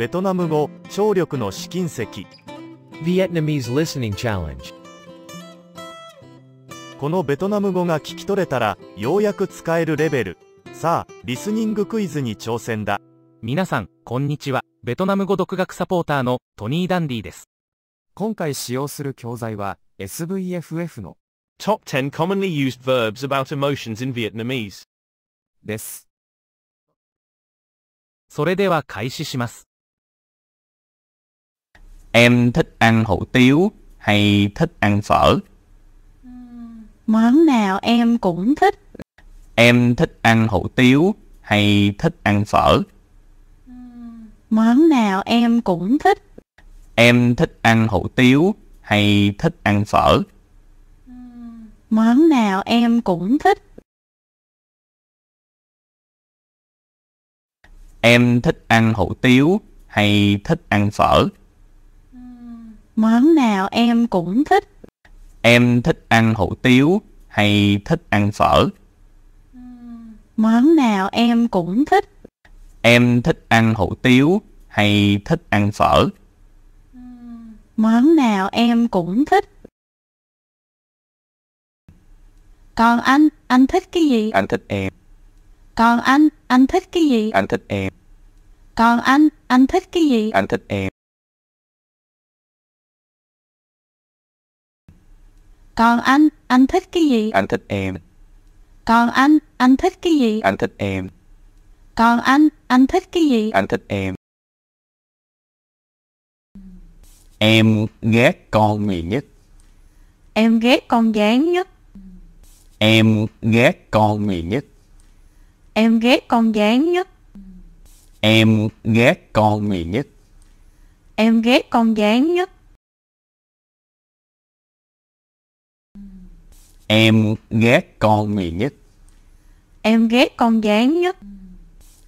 ベトナム語聴力の試金石 Vietnamese Listening Challenge このベトナム語が聞き取れたらようやく使えるレベルさあリスニングクイズに挑戦だ皆さんこんにちはベトナム語独学サポーターのトニー・ダンディです今回使用する教材は SVFF の Top 10 commonly used verbs about emotions in Vietnamese ですそれでは開始します em thích ăn hủ tiếu hay thích ăn phở món nào em cũng thích em thích ăn hủ tiếu hay thích ăn phở món nào em cũng thích em thích ăn hủ tiếu hay thích ăn phở món nào em cũng thích em thích ăn hủ tiếu hay thích ăn phở Món nào em cũng thích. Em thích ăn hủ tiếu hay thích ăn phở? Món nào em cũng thích. Em thích ăn hủ tiếu hay thích ăn phở? Món nào em cũng thích. Còn anh, anh thích cái gì? Anh thích em. Còn anh, anh thích cái gì? Anh thích em. Còn anh, anh thích cái gì? Anh thích em. Còn anh, anh thích cái gì? Anh thích em. Còn anh, anh thích cái gì? Anh thích em. Còn anh, anh thích cái gì? Anh thích em. Em ghét con gì nhất? Em ghét con dán nhất. Em ghét con gì nhất? Em ghét con dán nhất. Em ghét con gì nhất? Em ghét con dán nhất. Em ghét con gì nhất? Em ghét con dán nhất.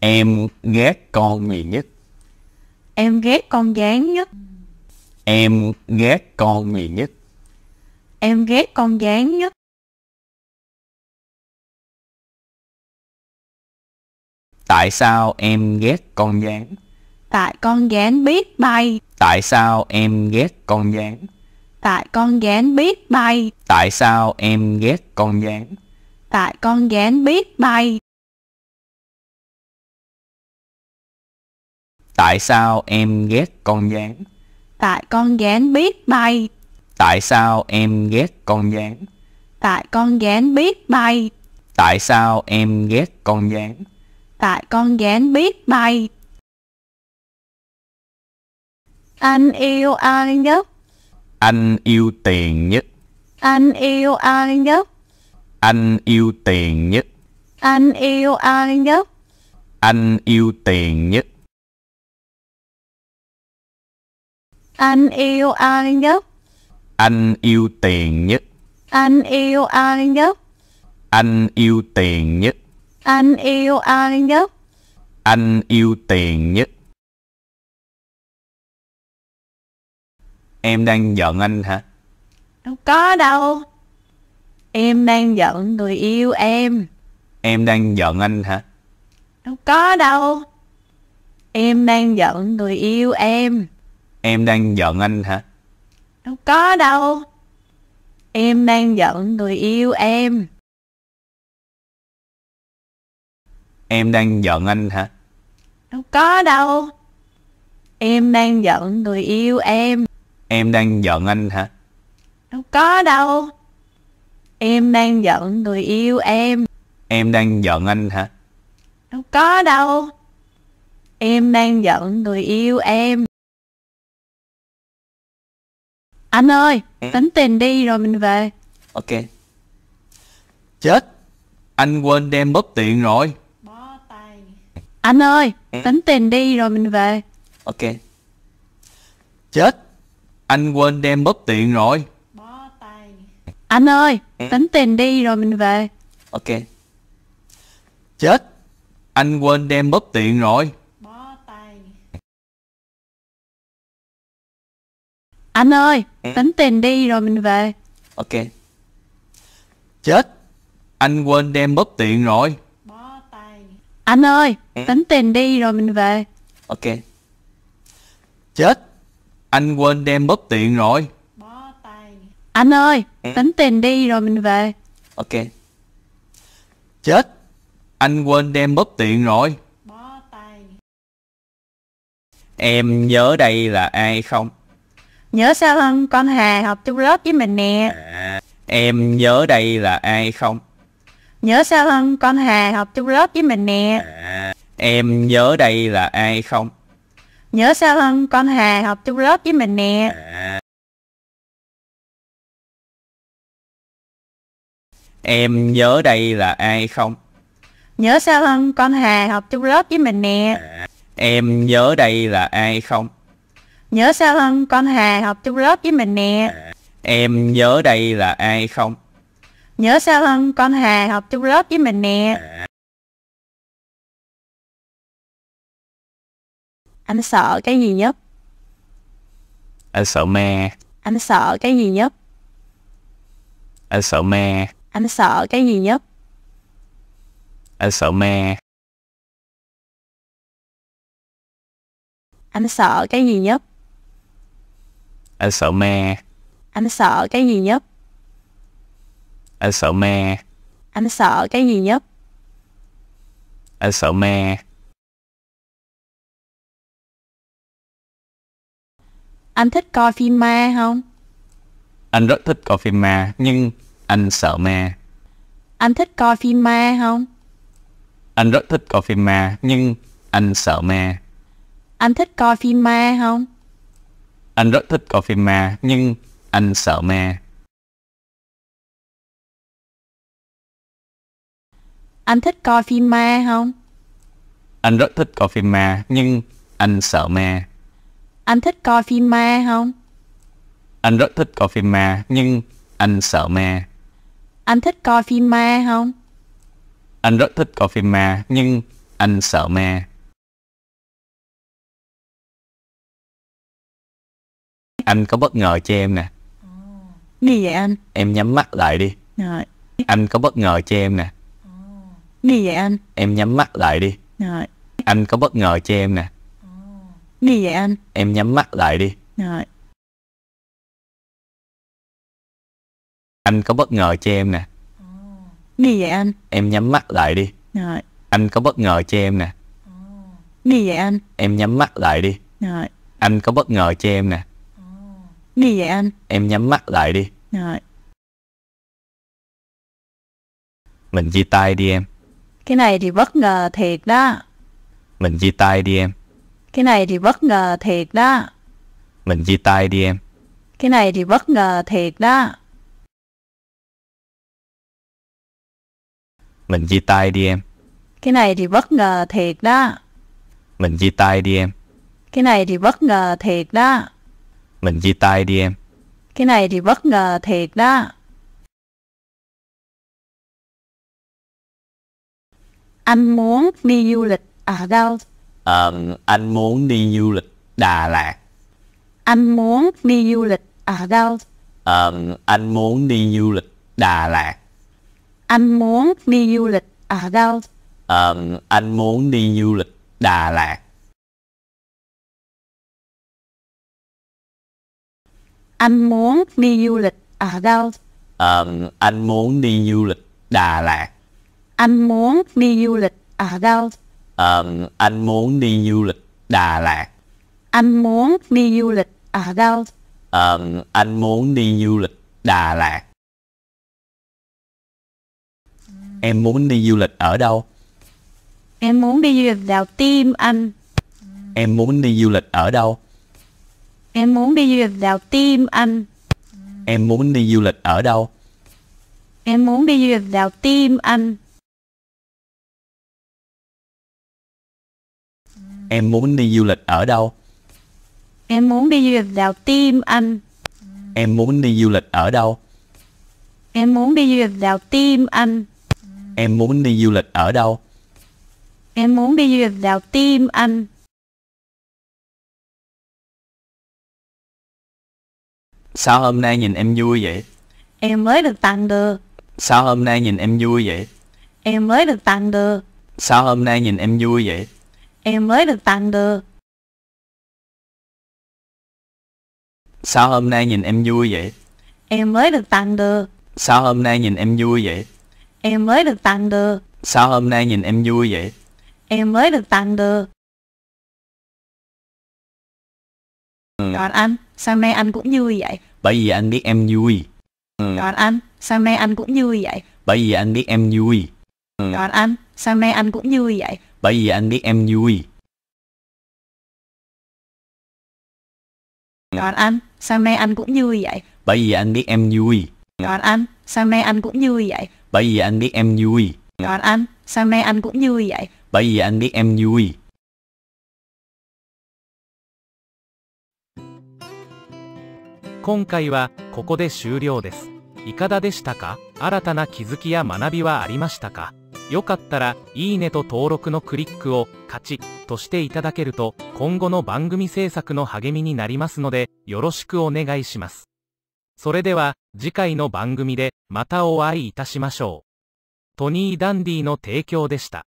Em ghét con gì nhất? Em ghét con dán nhất. Em ghét con gì nhất? Em ghét con dán nhất. Tại sao em ghét con dán? Tại con dán biết bay. Tại sao em ghét con dán? Tại con gián biết bay. Tại sao em ghét con gián Tại con gián biết bay. Tại sao em ghét con gián Tại con gián biết bay. Tại sao em ghét con gián Tại con gián biết bay. Tại sao em ghét con gián Tại con gián biết bay. Anh yêu ai nhất? Anh yêu tiền nhất. Anh yêu ai nhất? Anh yêu tiền nhất. Anh yêu ai nhất? Anh yêu tiền nhất. Anh yêu ai nhất? Anh yêu tiền nhất. Anh yêu ai nhất? Anh yêu tiền nhất. Anh yêu ai nhất? Anh yêu tiền nhất. Em đang giận anh hả? Đâu có đâu. Em đang giận người yêu em. Em đang giận anh hả? Đâu có đâu. Em đang giận người yêu em. Em đang giận anh hả? Đâu có đâu. Em đang giận người yêu em. Em đang giận anh hả? Đâu có đâu. Em đang giận người yêu em em đang giận anh hả đâu có đâu em đang giận người yêu em em đang giận anh hả đâu có đâu em đang giận người yêu em anh ơi ừ? tính tiền đi rồi mình về ok chết anh quên đem bớt tiền rồi bó tay anh ơi ừ? tính tiền đi rồi mình về ok chết anh quên đem bóp tiền rồi Anh ơi ừ. Tính tiền đi rồi mình về Ok Chết Anh quên đem bóp tiền rồi Anh ơi ừ. Tính tiền đi rồi mình về Ok Chết Anh quên đem bóp tiền rồi Anh ơi ừ. Tính tiền đi rồi mình về Ok Chết anh quên đem bóp tiền rồi Anh ơi Tính tiền đi rồi mình về Ok Chết Anh quên đem bóp tiền rồi Em nhớ đây là ai không? Nhớ sao hơn Con Hà học chung lớp với mình nè. À, em nhớ đây là ai không? Nhớ sao hơn Con Hà học chung lớp với mình nè. À, em nhớ đây là ai không? nhớ sao hơn con Hà học chung lớp với mình nè. À. Em nhớ đây là ai không? Nhớ sao hơn con Hà học chung lớp với mình nè. À. Em nhớ đây là ai không? Nhớ sao hơn con Hà học chung lớp với mình nè. À. Em nhớ đây là ai không? Nhớ sao hơn con Hà học chung lớp với mình nè. Anh sợ cái gì nhất? Anh sợ ma. Anh sợ cái gì nhất? Anh sợ ma. Anh sợ cái gì nhất? Anh sợ ma. Anh sợ cái gì nhất? Anh sợ ma. Anh sợ cái gì nhất? Anh sợ ma. Anh sợ cái gì nhất? Anh sợ ma. Anh thích coi phim ma không? Anh rất thích coi phim ma, nhưng anh sợ ma. Anh thích coi phim ma không? Anh rất thích coi phim ma, nhưng anh sợ ma. Anh thích coi phim ma không? Anh rất thích coi phim ma, nhưng anh sợ ma. Anh thích coi phim ma không? Anh rất thích coi phim ma, nhưng anh sợ ma. Anh thích coi phim ma không? Anh rất thích coi phim ma, nhưng anh sợ ma. Anh thích coi phim ma không? Anh rất thích coi phim ma, nhưng anh sợ ma. Anh có bất ngờ cho em nè. Gì vậy anh? Em nhắm mắt lại đi. Rồi. Anh có bất ngờ cho em nè. Gì vậy anh? Em nhắm mắt lại đi. Rồi. Anh có bất ngờ cho em nè. Gì vậy anh? Em nhắm mắt lại đi. Rồi. Anh có bất ngờ cho em nè. Gì vậy anh? Em nhắm mắt lại đi. Rồi. Anh có bất ngờ cho em nè. Gì vậy anh? Em nhắm mắt lại đi. Rồi. Anh có bất ngờ cho em nè. Gì vậy anh? Em nhắm mắt lại đi. Rồi. Mình chia tay đi em. Cái này thì bất ngờ thiệt đó. Mình chia tay đi em. Cái này thì bất ngờ thiệt đó. Mình chia tay đi em. Cái này thì bất ngờ thiệt đó. Mình chia tay đi em. Cái này thì bất ngờ thiệt đó. Mình chia tay đi em. Cái này thì bất ngờ thiệt đó. Mình chia tay đi em. Cái này thì bất ngờ thiệt đó. Anh muốn đi du lịch ở à, đâu? um, anh muốn đi du lịch Đà Lạt anh muốn đi du lịch ở đâu um, anh muốn đi du lịch Đà Lạt anh muốn đi du lịch ở đâu um, anh muốn đi du lịch Đà Lạt anh muốn đi du lịch ở đâu um, anh muốn đi du lịch Đà Lạt anh muốn đi du lịch ở đâu um, anh muốn đi du lịch Đà Lạt anh muốn đi du lịch ở đâu um, anh muốn đi du lịch Đà Lạt em muốn đi du lịch ở đâu em muốn đi du lịch đào tim anh em muốn đi du lịch ở đâu em muốn đi du lịch đào tim anh em muốn đi du lịch ở đâu em muốn đi du lịch đào tim anh em muốn đi du lịch ở đâu em muốn đi du lịch đào tim anh em muốn đi du lịch ở đâu em muốn đi du lịch đào tim anh em muốn đi du lịch ở đâu em muốn đi du lịch đào tim anh sao hôm nay nhìn em vui vậy em mới được tặng được sao hôm nay nhìn em vui vậy em mới được tặng được sao hôm nay nhìn em vui vậy em mới được tặng được. Sao hôm nay nhìn em vui vậy? Em mới được tặng được. Sao hôm nay nhìn em vui vậy? Em mới được tặng được. Sao hôm nay nhìn em vui vậy? Em mới được tặng được. Ừ. Còn anh, sao nay anh cũng vui vậy? Bởi vì anh biết em vui. Ừ. Còn anh, sao nay anh cũng vui vậy? Bởi vì anh biết em vui. Ừ. Còn anh, sao nay anh cũng vui vậy? Bayan đi em vui. Còn anh, sao nay anh cũng vui vậy? Bởi vì anh biết em vui. Còn anh, sao nay anh cũng vui vậy? Bởi vì anh biết em vui. Còn anh, sao nay anh cũng vui vậy? Bởi vì anh biết em vui. Hôm nay là ここで終了です。いかがでしたか新たな気づきや学びはありましたかよかったら、いいねと登録のクリックを、カチッとしていただけると、今後の番組制作の励みになりますので、よろしくお願いします。それでは、次回の番組で、またお会いいたしましょう。トニー・ダンディの提供でした。